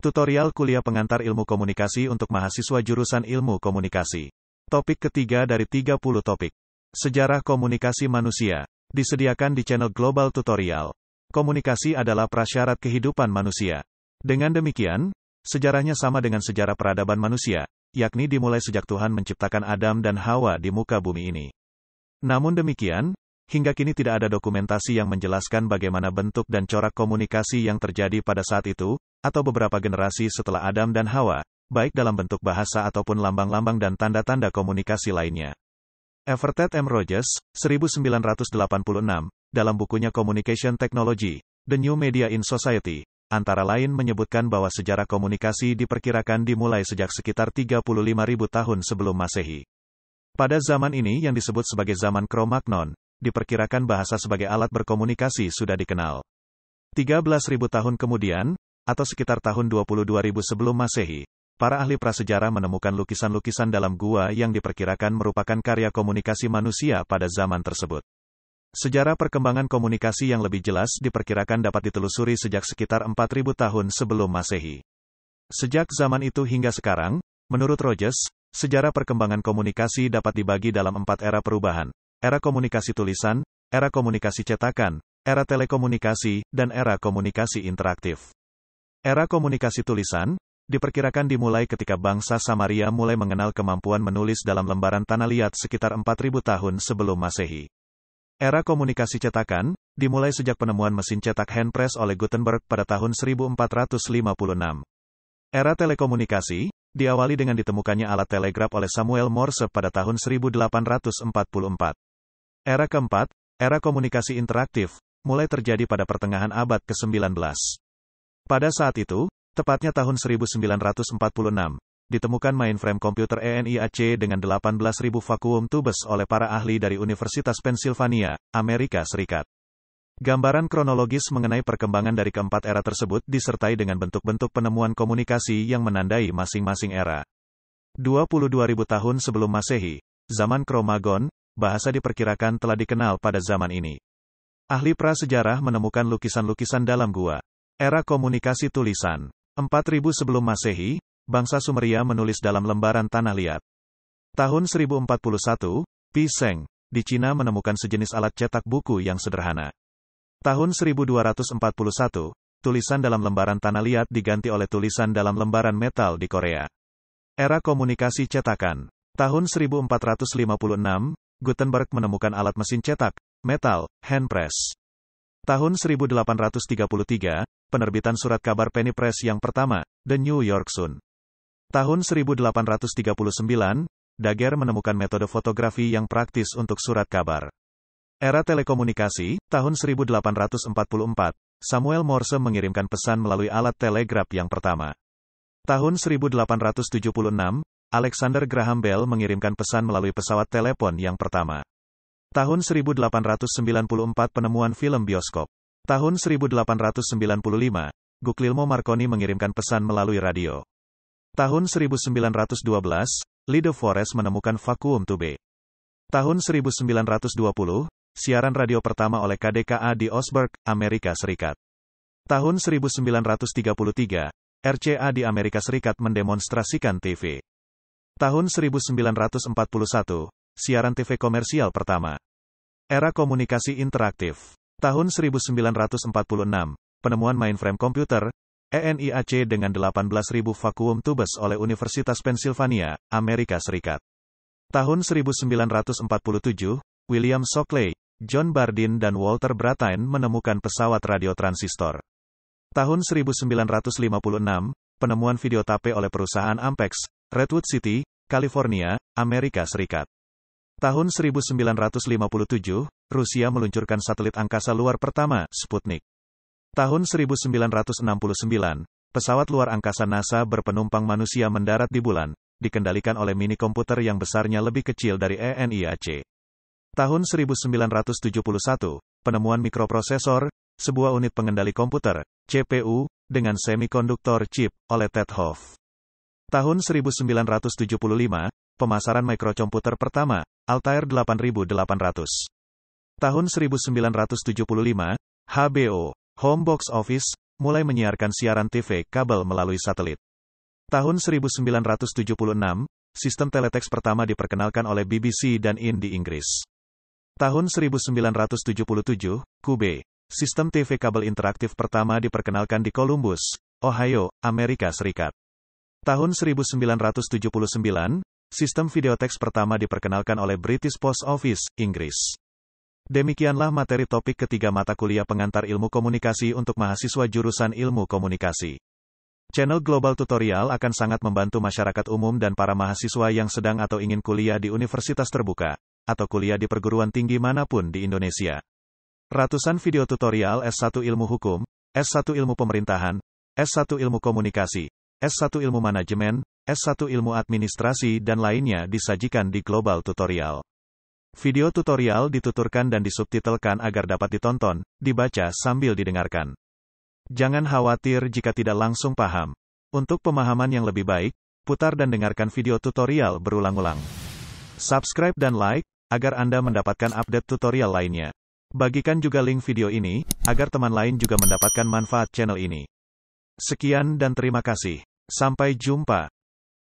Tutorial kuliah pengantar ilmu komunikasi untuk mahasiswa jurusan ilmu komunikasi. Topik ketiga dari 30 topik. Sejarah komunikasi manusia. Disediakan di channel Global Tutorial. Komunikasi adalah prasyarat kehidupan manusia. Dengan demikian, sejarahnya sama dengan sejarah peradaban manusia, yakni dimulai sejak Tuhan menciptakan Adam dan Hawa di muka bumi ini. Namun demikian, hingga kini tidak ada dokumentasi yang menjelaskan bagaimana bentuk dan corak komunikasi yang terjadi pada saat itu, atau beberapa generasi setelah Adam dan Hawa, baik dalam bentuk bahasa ataupun lambang-lambang dan tanda-tanda komunikasi lainnya. Everett M. Rogers, 1986, dalam bukunya Communication Technology, The New Media in Society, antara lain menyebutkan bahwa sejarah komunikasi diperkirakan dimulai sejak sekitar 35.000 tahun sebelum Masehi. Pada zaman ini yang disebut sebagai zaman Cro-Magnon, diperkirakan bahasa sebagai alat berkomunikasi sudah dikenal. 13.000 tahun kemudian, atau sekitar tahun 22.000 sebelum Masehi, para ahli prasejarah menemukan lukisan-lukisan dalam gua yang diperkirakan merupakan karya komunikasi manusia pada zaman tersebut. Sejarah perkembangan komunikasi yang lebih jelas diperkirakan dapat ditelusuri sejak sekitar 4000 tahun sebelum Masehi. Sejak zaman itu hingga sekarang, menurut Rogers, sejarah perkembangan komunikasi dapat dibagi dalam empat era perubahan. Era komunikasi tulisan, era komunikasi cetakan, era telekomunikasi, dan era komunikasi interaktif. Era komunikasi tulisan, diperkirakan dimulai ketika bangsa Samaria mulai mengenal kemampuan menulis dalam lembaran tanah liat sekitar 4000 tahun sebelum Masehi. Era komunikasi cetakan, dimulai sejak penemuan mesin cetak handpress oleh Gutenberg pada tahun 1456. Era telekomunikasi, diawali dengan ditemukannya alat telegraf oleh Samuel Morse pada tahun 1844. Era keempat, era komunikasi interaktif, mulai terjadi pada pertengahan abad ke-19. Pada saat itu, tepatnya tahun 1946, ditemukan mainframe komputer ENIAC dengan 18.000 vakum tubes oleh para ahli dari Universitas Pennsylvania, Amerika Serikat. Gambaran kronologis mengenai perkembangan dari keempat era tersebut disertai dengan bentuk-bentuk penemuan komunikasi yang menandai masing-masing era. 22.000 tahun sebelum Masehi, zaman Kromagon, bahasa diperkirakan telah dikenal pada zaman ini. Ahli prasejarah menemukan lukisan-lukisan dalam gua. Era komunikasi tulisan. 4000 sebelum Masehi, bangsa Sumeria menulis dalam lembaran tanah liat. Tahun 1041, Piseng, di Cina menemukan sejenis alat cetak buku yang sederhana. Tahun 1241, tulisan dalam lembaran tanah liat diganti oleh tulisan dalam lembaran metal di Korea. Era komunikasi cetakan. Tahun 1456, Gutenberg menemukan alat mesin cetak, metal, hand press. Tahun 1833, penerbitan surat kabar Penny Press yang pertama, The New York Sun. Tahun 1839, Daguerre menemukan metode fotografi yang praktis untuk surat kabar. Era telekomunikasi, tahun 1844, Samuel Morse mengirimkan pesan melalui alat telegraf yang pertama. Tahun 1876, Alexander Graham Bell mengirimkan pesan melalui pesawat telepon yang pertama. Tahun 1894 penemuan film bioskop. Tahun 1895, Guglielmo Marconi mengirimkan pesan melalui radio. Tahun 1912, Lido Forest menemukan vakum tube. Tahun 1920, siaran radio pertama oleh KDKA di Osberg, Amerika Serikat. Tahun 1933, RCA di Amerika Serikat mendemonstrasikan TV. Tahun 1941, siaran TV komersial pertama. Era komunikasi interaktif. Tahun 1946, penemuan mainframe komputer, ENIAC dengan 18.000 vakum tubes oleh Universitas Pennsylvania, Amerika Serikat. Tahun 1947, William Shockley, John Bardeen dan Walter Brattain menemukan pesawat radio transistor. Tahun 1956, penemuan video tape oleh perusahaan Ampex, Redwood City, California, Amerika Serikat. Tahun 1957, Rusia meluncurkan satelit angkasa luar pertama, Sputnik. Tahun 1969, pesawat luar angkasa NASA berpenumpang manusia mendarat di bulan, dikendalikan oleh mini komputer yang besarnya lebih kecil dari ENIAC. Tahun 1971, penemuan mikroprosesor, sebuah unit pengendali komputer, CPU, dengan semikonduktor chip, oleh Ted Hoff. Tahun 1975, pemasaran mikrokomputer pertama, Altair 8800. Tahun 1975, HBO, Home Box Office, mulai menyiarkan siaran TV kabel melalui satelit. Tahun 1976, sistem teletext pertama diperkenalkan oleh BBC dan IN di Inggris. Tahun 1977, Kube, sistem TV kabel interaktif pertama diperkenalkan di Columbus, Ohio, Amerika Serikat. Tahun 1979, sistem videoteks pertama diperkenalkan oleh British Post Office, Inggris. Demikianlah materi topik ketiga mata kuliah pengantar ilmu komunikasi untuk mahasiswa jurusan ilmu komunikasi. Channel Global Tutorial akan sangat membantu masyarakat umum dan para mahasiswa yang sedang atau ingin kuliah di universitas terbuka, atau kuliah di perguruan tinggi manapun di Indonesia. Ratusan video tutorial S1 Ilmu Hukum, S1 Ilmu Pemerintahan, S1 Ilmu Komunikasi, S1 Ilmu Manajemen, S1 Ilmu Administrasi dan lainnya disajikan di Global Tutorial. Video tutorial dituturkan dan disubtitelkan agar dapat ditonton, dibaca sambil didengarkan. Jangan khawatir jika tidak langsung paham. Untuk pemahaman yang lebih baik, putar dan dengarkan video tutorial berulang-ulang. Subscribe dan like, agar Anda mendapatkan update tutorial lainnya. Bagikan juga link video ini, agar teman lain juga mendapatkan manfaat channel ini. Sekian dan terima kasih. Sampai jumpa.